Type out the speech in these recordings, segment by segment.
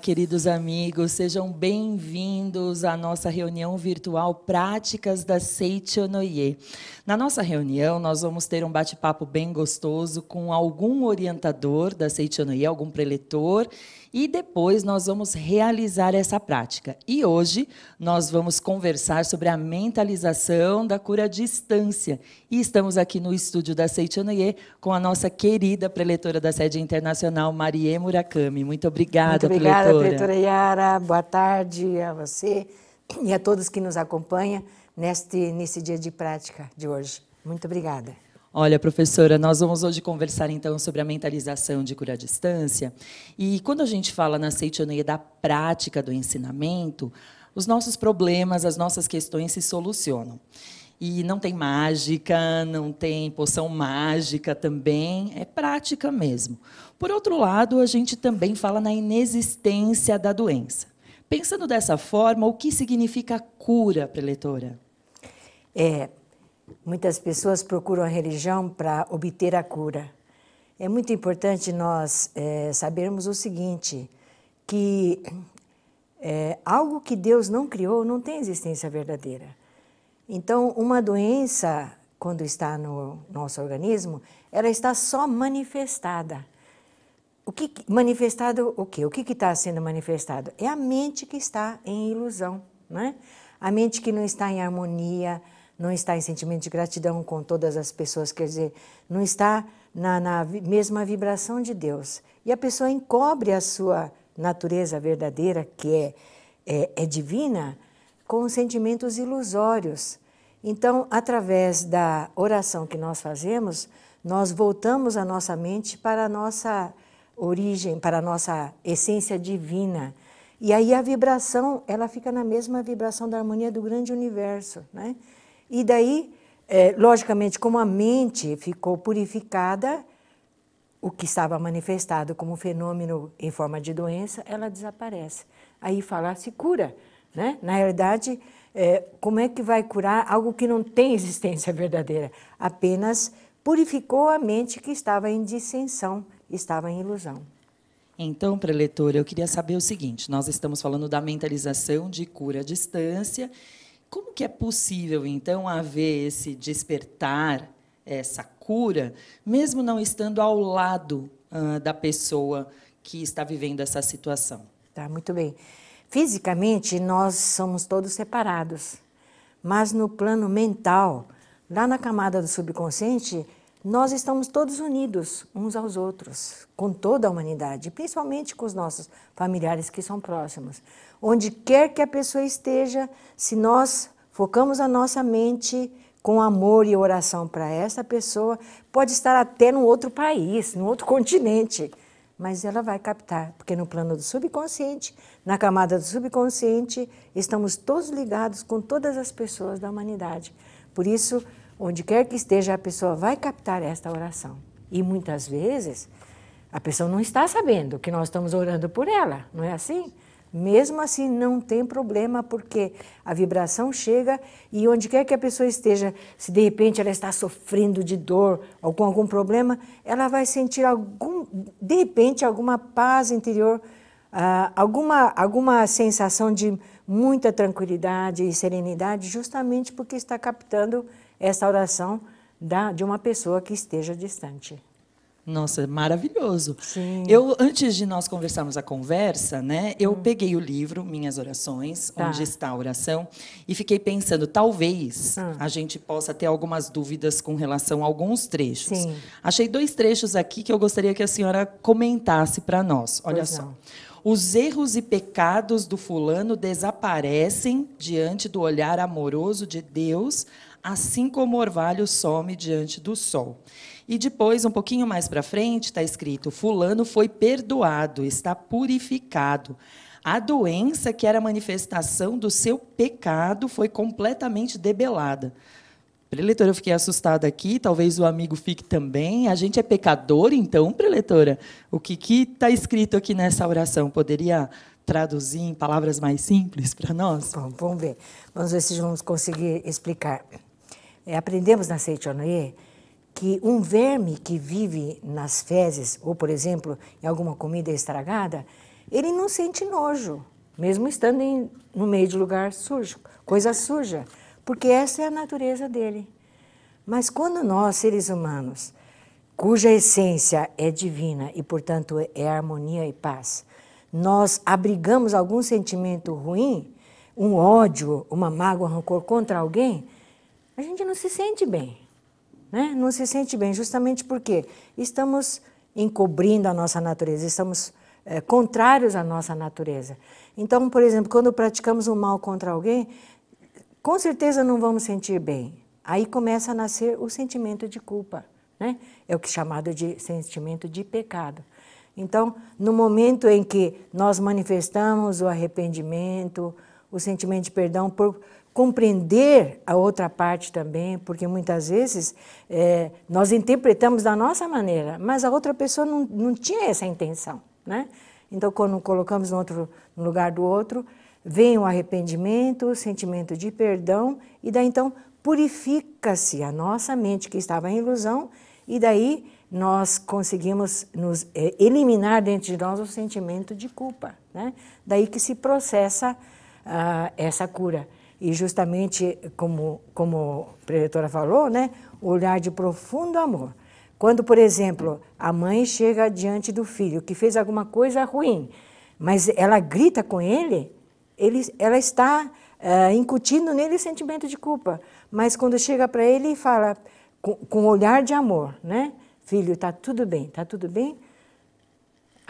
queridos amigos, sejam bem-vindos à nossa reunião virtual Práticas da Seichonoye. Na nossa reunião, nós vamos ter um bate-papo bem gostoso com algum orientador da Seichonoye, algum preletor e depois nós vamos realizar essa prática. E hoje nós vamos conversar sobre a mentalização da cura à distância. E estamos aqui no estúdio da Seichanoye com a nossa querida preletora da sede internacional, Marie Murakami. Muito obrigada, Muito obrigada, preletora. Obrigada, preletora Yara. Boa tarde a você e a todos que nos acompanham neste, nesse dia de prática de hoje. Muito obrigada. Olha, professora, nós vamos hoje conversar então sobre a mentalização de cura à distância. E quando a gente fala na ceitioneia da prática do ensinamento, os nossos problemas, as nossas questões se solucionam. E não tem mágica, não tem poção mágica também, é prática mesmo. Por outro lado, a gente também fala na inexistência da doença. Pensando dessa forma, o que significa cura, preletora? É, Muitas pessoas procuram a religião para obter a cura. É muito importante nós é, sabermos o seguinte, que é, algo que Deus não criou não tem existência verdadeira. Então, uma doença, quando está no nosso organismo, ela está só manifestada. O que manifestado o quê? O que está sendo manifestado? É a mente que está em ilusão, né? A mente que não está em harmonia, não está em sentimento de gratidão com todas as pessoas, quer dizer, não está na, na mesma vibração de Deus. E a pessoa encobre a sua natureza verdadeira, que é, é, é divina, com sentimentos ilusórios. Então, através da oração que nós fazemos, nós voltamos a nossa mente para a nossa origem, para a nossa essência divina. E aí a vibração, ela fica na mesma vibração da harmonia do grande universo, né? E daí, é, logicamente, como a mente ficou purificada, o que estava manifestado como fenômeno em forma de doença, ela desaparece. Aí falar ah, se cura, né? Na realidade, é, como é que vai curar algo que não tem existência verdadeira? Apenas purificou a mente que estava em dissensão, estava em ilusão. Então, preletora, eu queria saber o seguinte: nós estamos falando da mentalização de cura à distância como que é possível, então, haver esse despertar, essa cura, mesmo não estando ao lado da pessoa que está vivendo essa situação? Tá, muito bem. Fisicamente, nós somos todos separados, mas no plano mental, lá na camada do subconsciente, nós estamos todos unidos uns aos outros, com toda a humanidade, principalmente com os nossos familiares que são próximos. Onde quer que a pessoa esteja, se nós focamos a nossa mente com amor e oração para essa pessoa, pode estar até num outro país, num outro continente, mas ela vai captar, porque no plano do subconsciente, na camada do subconsciente, estamos todos ligados com todas as pessoas da humanidade. Por isso, Onde quer que esteja, a pessoa vai captar esta oração. E muitas vezes a pessoa não está sabendo que nós estamos orando por ela, não é assim? Mesmo assim, não tem problema, porque a vibração chega e onde quer que a pessoa esteja, se de repente ela está sofrendo de dor ou com algum problema, ela vai sentir algum, de repente alguma paz interior, ah, alguma, alguma sensação de muita tranquilidade e serenidade, justamente porque está captando essa oração da, de uma pessoa que esteja distante. Nossa, maravilhoso. Sim. Eu antes de nós conversarmos a conversa, né, eu hum. peguei o livro Minhas Orações, tá. onde está a oração, e fiquei pensando, talvez hum. a gente possa ter algumas dúvidas com relação a alguns trechos. Sim. Achei dois trechos aqui que eu gostaria que a senhora comentasse para nós. Olha pois só. Não. Os erros e pecados do fulano desaparecem diante do olhar amoroso de Deus assim como o orvalho some diante do sol. E depois, um pouquinho mais para frente, está escrito: Fulano foi perdoado, está purificado. A doença, que era manifestação do seu pecado, foi completamente debelada. Preletora, eu fiquei assustada aqui, talvez o amigo fique também. A gente é pecador, então, preletora? O que está escrito aqui nessa oração? Poderia traduzir em palavras mais simples para nós? Bom, vamos ver. Vamos ver se vamos conseguir explicar é, aprendemos na Seichonoye que um verme que vive nas fezes, ou por exemplo, em alguma comida estragada, ele não sente nojo, mesmo estando em, no meio de lugar sujo, coisa suja, porque essa é a natureza dele. Mas quando nós, seres humanos, cuja essência é divina e, portanto, é harmonia e paz, nós abrigamos algum sentimento ruim, um ódio, uma mágoa, rancor contra alguém, a gente não se sente bem. Né? Não se sente bem, justamente porque estamos encobrindo a nossa natureza, estamos é, contrários à nossa natureza. Então, por exemplo, quando praticamos um mal contra alguém, com certeza não vamos sentir bem. Aí começa a nascer o sentimento de culpa, né? É o que é chamado de sentimento de pecado. Então, no momento em que nós manifestamos o arrependimento, o sentimento de perdão por compreender a outra parte também, porque muitas vezes é, nós interpretamos da nossa maneira, mas a outra pessoa não, não tinha essa intenção, né? Então, quando colocamos no, outro, no lugar do outro, vem o arrependimento, o sentimento de perdão, e daí então purifica-se a nossa mente que estava em ilusão, e daí nós conseguimos nos é, eliminar dentro de nós o sentimento de culpa. Né? Daí que se processa uh, essa cura. E justamente, como, como a preletora falou, né, o olhar de profundo amor. Quando, por exemplo, a mãe chega diante do filho que fez alguma coisa ruim, mas ela grita com ele, ele ela está uh, incutindo nele sentimento de culpa. Mas quando chega para ele e fala com, com olhar de amor, né? Filho, está tudo bem, está tudo bem?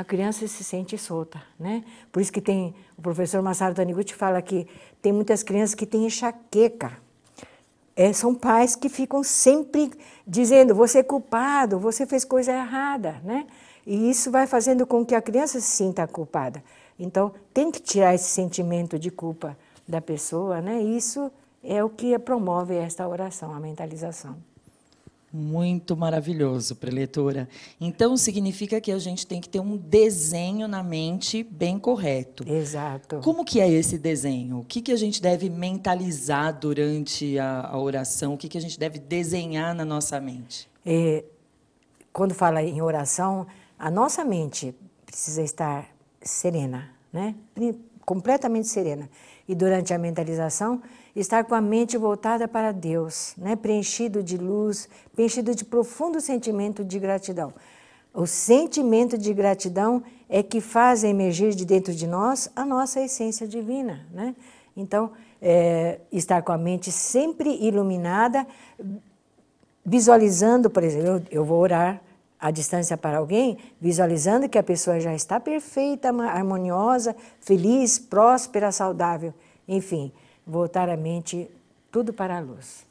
a criança se sente solta, né? Por isso que tem, o professor Massaro Taniguchi fala que tem muitas crianças que têm enxaqueca. É, são pais que ficam sempre dizendo, você é culpado, você fez coisa errada, né? E isso vai fazendo com que a criança se sinta culpada. Então, tem que tirar esse sentimento de culpa da pessoa, né? Isso é o que promove esta oração, a mentalização. Muito maravilhoso, preletora. Então, significa que a gente tem que ter um desenho na mente bem correto. Exato. Como que é esse desenho? O que, que a gente deve mentalizar durante a, a oração? O que, que a gente deve desenhar na nossa mente? É, quando fala em oração, a nossa mente precisa estar serena, né? completamente serena. E durante a mentalização, estar com a mente voltada para Deus, né? preenchido de luz, preenchido de profundo sentimento de gratidão. O sentimento de gratidão é que faz emergir de dentro de nós a nossa essência divina. Né? Então, é, estar com a mente sempre iluminada, visualizando, por exemplo, eu, eu vou orar à distância para alguém, visualizando que a pessoa já está perfeita, harmoniosa, feliz, próspera, saudável, enfim voltar a mente tudo para a luz.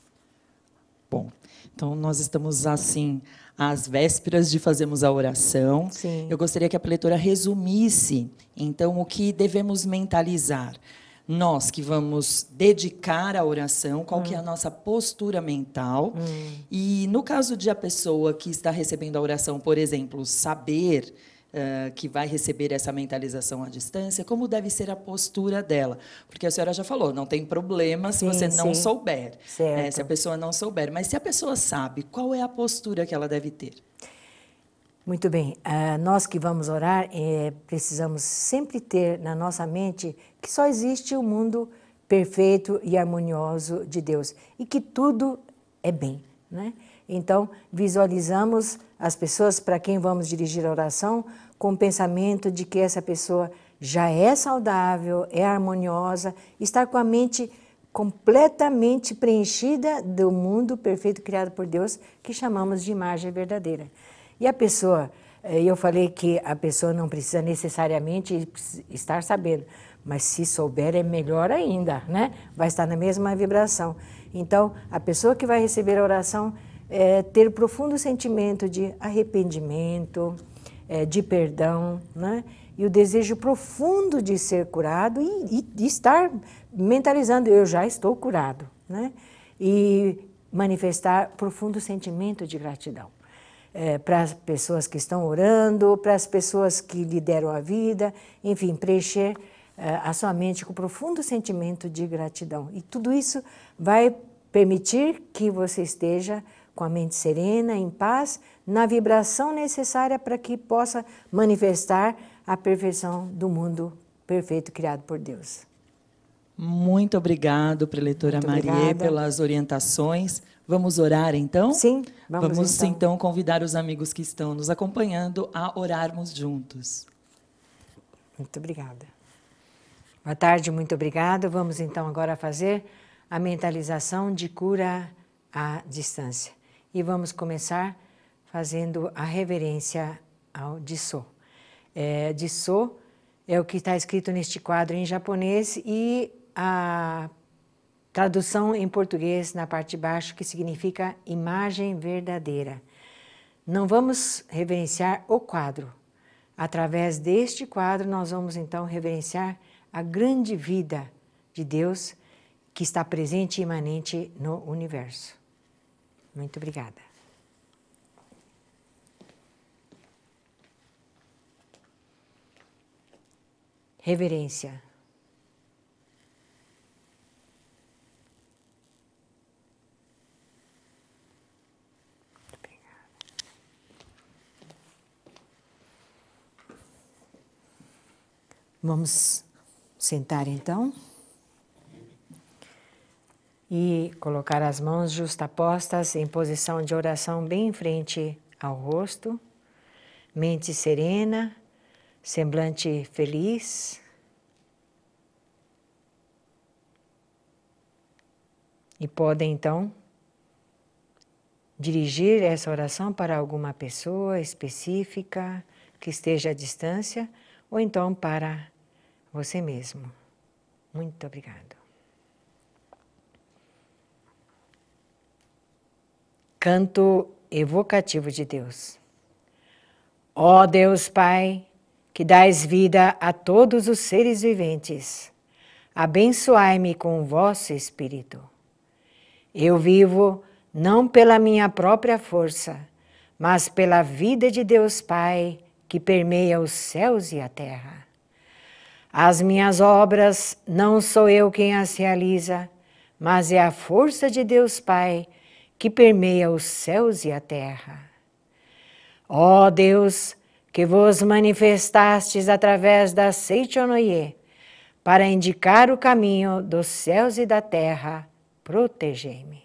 Bom, então nós estamos assim às vésperas de fazermos a oração. Sim. Eu gostaria que a leitora resumisse então o que devemos mentalizar. Nós que vamos dedicar a oração, qual hum. que é a hum. nossa postura mental? Hum. E no caso de a pessoa que está recebendo a oração, por exemplo, saber eh, que vai receber essa mentalização à distância, como deve ser a postura dela. Porque a senhora já falou, não tem problema se sim, você não sim. souber, né, se a pessoa não souber. Mas se a pessoa sabe, qual é a postura que ela deve ter? Muito bem, uh, nós que vamos orar, eh, precisamos sempre ter na nossa mente que só existe o um mundo perfeito e harmonioso de Deus e que tudo é bem, né? Então, visualizamos as pessoas para quem vamos dirigir a oração com o pensamento de que essa pessoa já é saudável, é harmoniosa, está com a mente completamente preenchida do mundo perfeito criado por Deus, que chamamos de imagem verdadeira. E a pessoa, eh, eu falei que a pessoa não precisa necessariamente estar sabendo, mas se souber é melhor ainda, né? Vai estar na mesma vibração. Então, a pessoa que vai receber a oração é, ter profundo sentimento de arrependimento, é, de perdão, né? e o desejo profundo de ser curado e, e, estar mentalizando, eu já estou curado, né? e manifestar profundo sentimento de gratidão. É, para as pessoas que estão orando, para as pessoas que lhe deram a vida, enfim, preencher é, a sua mente com profundo sentimento de gratidão. E tudo isso vai permitir que você esteja com a mente serena, em paz, na vibração necessária para que possa manifestar a perfeição do mundo perfeito criado por Deus. Muito obrigado, preletora Maria, pelas orientações. Vamos orar então? Sim, vamos, vamos então. então convidar os amigos que estão nos acompanhando a orarmos juntos. Muito obrigada. Boa tarde, muito obrigado. Vamos então agora fazer a mentalização de cura à distância e vamos começar fazendo a reverência ao Dissô. É, Dissô é o que está escrito neste quadro em japonês e a tradução em português na parte de baixo que significa imagem verdadeira. Não vamos reverenciar o quadro. Através deste quadro nós vamos então reverenciar a grande vida de Deus que está presente e imanente no universo. Muito obrigada. Reverência. Vamos sentar então e colocar as mãos justapostas em posição de oração bem em frente ao rosto, mente serena, semblante feliz. E podem então dirigir essa oração para alguma pessoa específica que esteja à distância ou então para você mesmo. Muito obrigado. Canto evocativo de Deus. Ó Deus Pai, que dais vida a todos os seres viventes, abençoai-me com o vosso Espírito. Eu vivo não pela minha própria força, mas pela vida de Deus Pai, que permeia os céus e a terra. As minhas obras não sou eu quem as realiza, mas é a força de Deus Pai que permeia os céus e a terra. Ó Deus, que vos manifestastes através da Seichonoye, para indicar o caminho dos céus e da terra, protegei-me.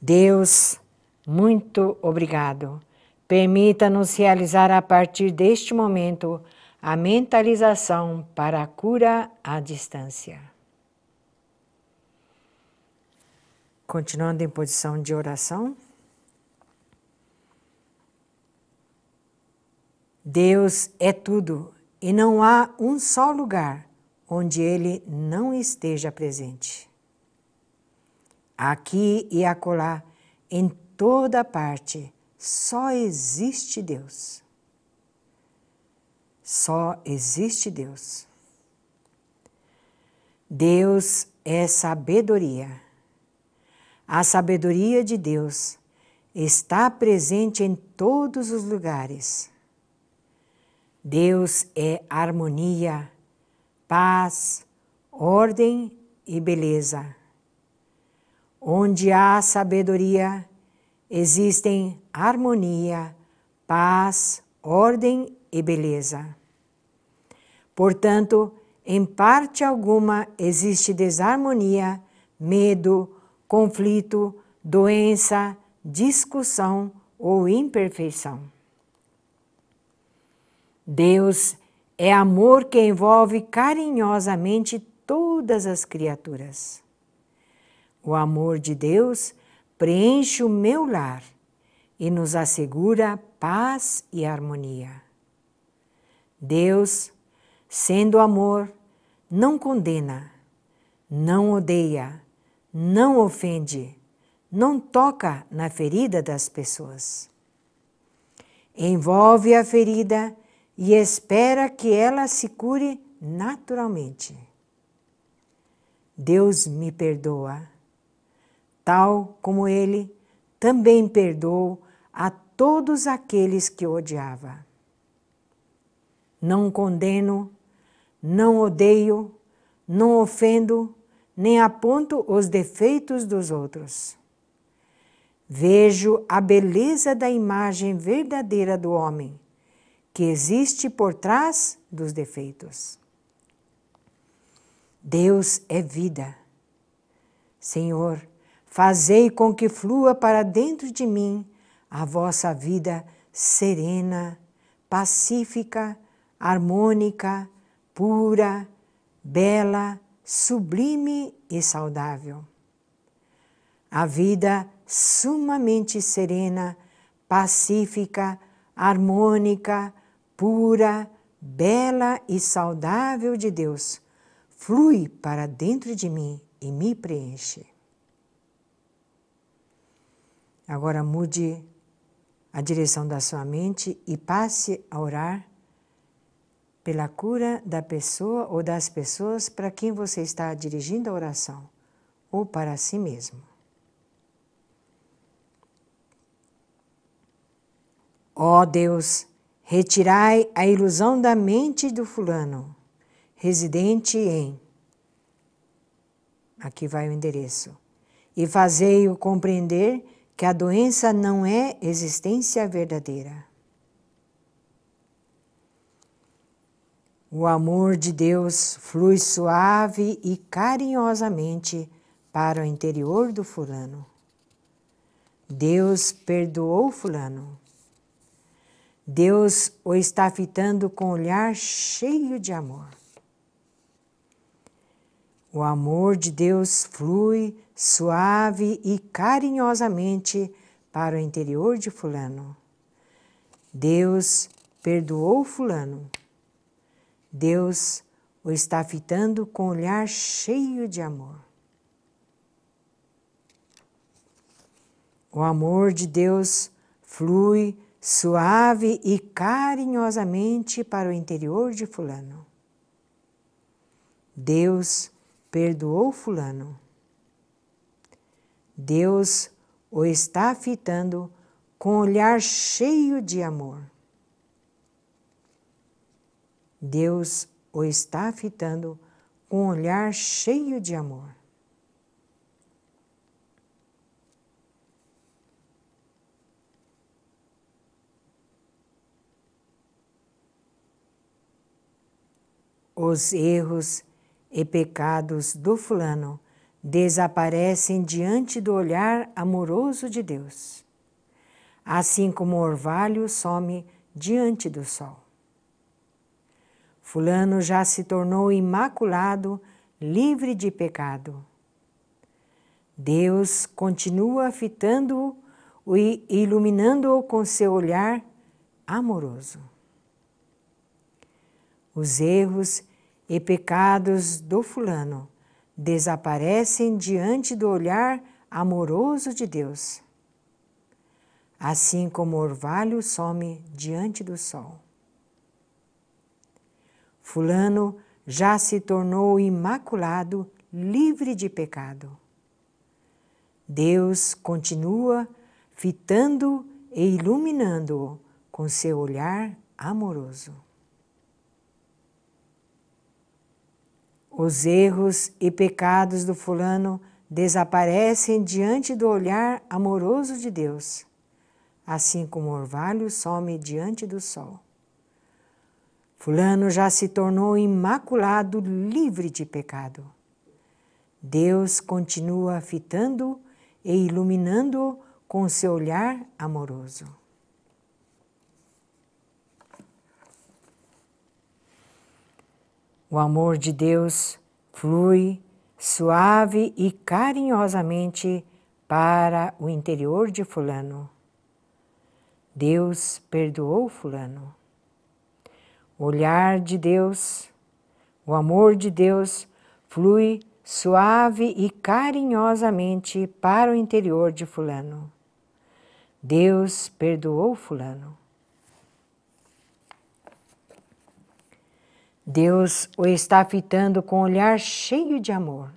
Deus, muito obrigado. Permita-nos realizar a partir deste momento a mentalização para a cura à distância. Continuando em posição de oração. Deus é tudo e não há um só lugar onde ele não esteja presente. Aqui e acolá, em toda parte, só existe Deus. Só existe Deus. Deus é sabedoria a sabedoria de Deus está presente em todos os lugares. Deus é harmonia, paz, ordem e beleza. Onde há sabedoria, existem harmonia, paz, ordem e beleza. Portanto, em parte alguma existe desarmonia, medo, conflito, doença, discussão ou imperfeição. Deus é amor que envolve carinhosamente todas as criaturas. O amor de Deus preenche o meu lar e nos assegura paz e harmonia. Deus, sendo amor, não condena, não odeia, não ofende, não toca na ferida das pessoas. Envolve a ferida e espera que ela se cure naturalmente. Deus me perdoa, tal como Ele também perdoou a todos aqueles que odiava. Não condeno, não odeio, não ofendo, nem aponto os defeitos dos outros. Vejo a beleza da imagem verdadeira do homem, que existe por trás dos defeitos. Deus é vida. Senhor, fazei com que flua para dentro de mim a vossa vida serena, pacífica, harmônica, pura, bela, sublime e saudável. A vida sumamente serena, pacífica, harmônica, pura, bela e saudável de Deus flui para dentro de mim e me preenche. Agora mude a direção da sua mente e passe a orar pela cura da pessoa ou das pessoas para quem você está dirigindo a oração, ou para si mesmo. Ó oh Deus, retirai a ilusão da mente do fulano, residente em. Aqui vai o endereço. E fazei-o compreender que a doença não é existência verdadeira. O amor de Deus flui suave e carinhosamente para o interior do fulano. Deus perdoou fulano. Deus o está fitando com um olhar cheio de amor. O amor de Deus flui suave e carinhosamente para o interior de fulano. Deus perdoou fulano. Deus o está fitando com um olhar cheio de amor. O amor de Deus flui suave e carinhosamente para o interior de Fulano. Deus perdoou Fulano. Deus o está fitando com um olhar cheio de amor. Deus o está fitando com um olhar cheio de amor. Os erros e pecados do fulano desaparecem diante do olhar amoroso de Deus, assim como o orvalho some diante do sol. Fulano já se tornou imaculado, livre de pecado. Deus continua fitando-o e iluminando-o com seu olhar amoroso. Os erros e pecados do fulano desaparecem diante do olhar amoroso de Deus, assim como o orvalho some diante do sol. Fulano já se tornou imaculado, livre de pecado. Deus continua fitando e iluminando-o com seu olhar amoroso. Os erros e pecados do fulano desaparecem diante do olhar amoroso de Deus, assim como o orvalho some diante do sol. Fulano já se tornou imaculado, livre de pecado. Deus continua fitando e iluminando com seu olhar amoroso. O amor de Deus flui suave e carinhosamente para o interior de Fulano. Deus perdoou Fulano. O olhar de Deus, o amor de Deus flui suave e carinhosamente para o interior de Fulano. Deus perdoou Fulano. Deus o está fitando com um olhar cheio de amor.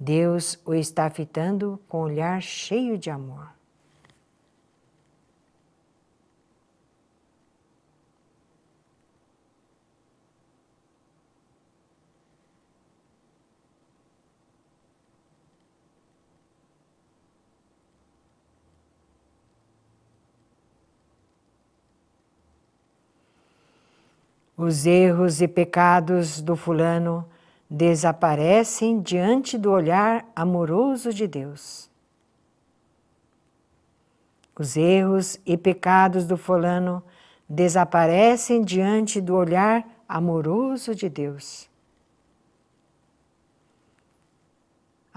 Deus o está fitando com um olhar cheio de amor. Os erros e pecados do fulano desaparecem diante do olhar amoroso de Deus. Os erros e pecados do fulano desaparecem diante do olhar amoroso de Deus.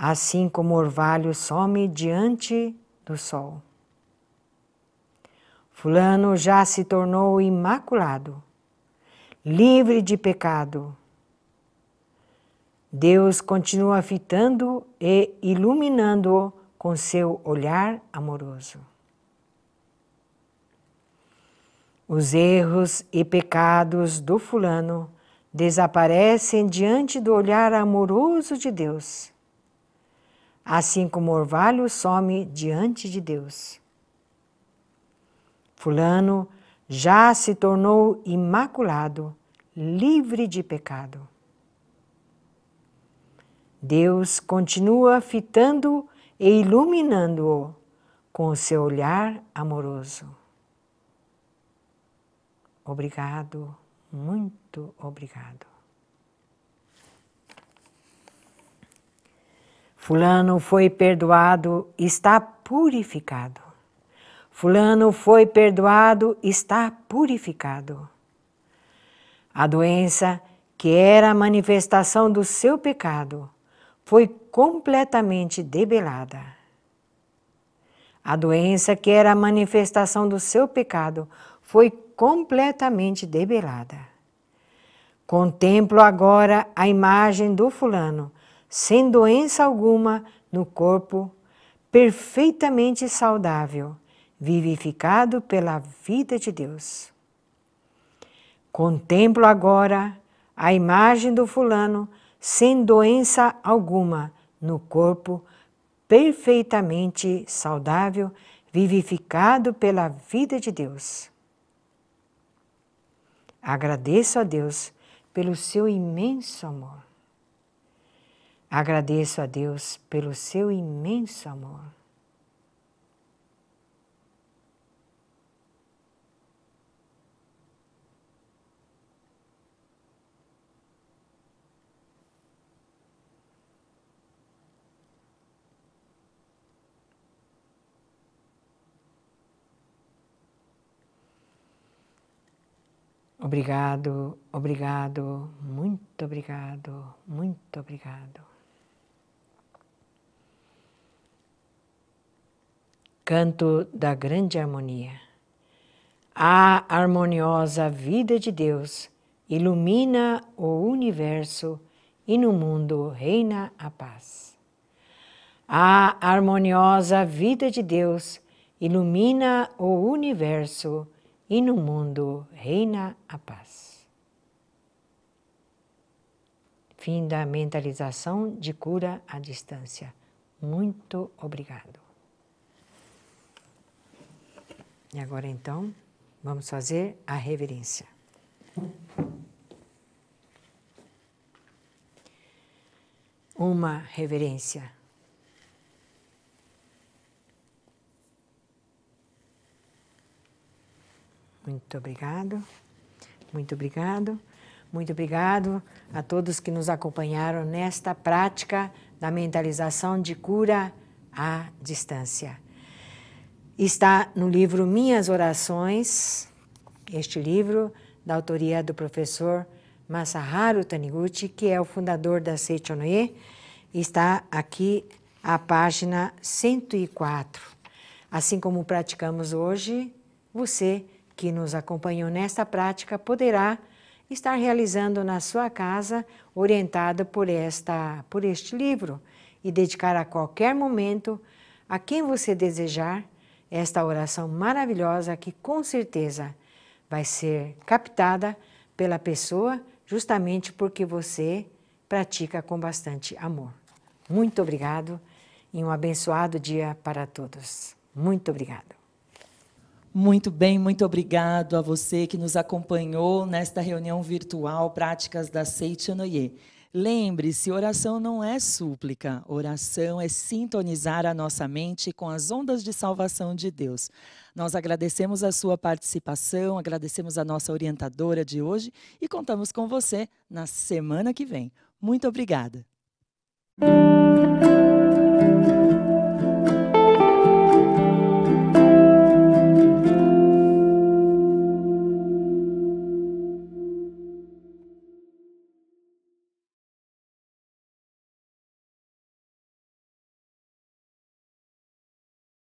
assim como o orvalho some diante do sol. Fulano já se tornou imaculado, livre de pecado. Deus continua fitando e iluminando-o com seu olhar amoroso. Os erros e pecados do fulano desaparecem diante do olhar amoroso de Deus, assim como o orvalho some diante de Deus. Fulano já se tornou imaculado, livre de pecado. Deus continua fitando e iluminando-o com o seu olhar amoroso. Obrigado, muito obrigado. Fulano foi perdoado, está purificado. Fulano foi perdoado, está purificado. A doença, que era a manifestação do seu pecado, foi completamente debelada. A doença, que era a manifestação do seu pecado, foi completamente debelada. Contemplo agora a imagem do fulano, sem doença alguma no corpo, perfeitamente saudável vivificado pela vida de Deus. Contemplo agora a imagem do fulano sem doença alguma no corpo, perfeitamente saudável, vivificado pela vida de Deus. Agradeço a Deus pelo seu imenso amor. Agradeço a Deus pelo seu imenso amor. Obrigado, obrigado, muito obrigado, muito obrigado. Canto da Grande Harmonia. A harmoniosa vida de Deus ilumina o universo e no mundo reina a paz. A harmoniosa vida de Deus ilumina o universo e e no mundo reina a paz. Fim da mentalização de cura à distância. Muito obrigado. E agora então, vamos fazer a reverência. Uma reverência Muito obrigado. Muito obrigado. Muito obrigado a todos que nos acompanharam nesta prática da mentalização de cura à distância. Está no livro Minhas Orações, este livro da autoria do professor Masaharu Taniguchi, que é o fundador da Seichonoe, está aqui a página 104. Assim como praticamos hoje, você que nos acompanhou nesta prática poderá estar realizando na sua casa, orientada por, esta, por este livro, e dedicar a qualquer momento, a quem você desejar, esta oração maravilhosa que com certeza vai ser captada pela pessoa, justamente porque você pratica com bastante amor. Muito obrigado e um abençoado dia para todos. Muito obrigado. Muito bem, muito obrigado a você que nos acompanhou nesta reunião virtual Práticas da Seitianoye. Lembre-se, oração não é súplica, oração é sintonizar a nossa mente com as ondas de salvação de Deus. Nós agradecemos a sua participação, agradecemos a nossa orientadora de hoje e contamos com você na semana que vem. Muito obrigada.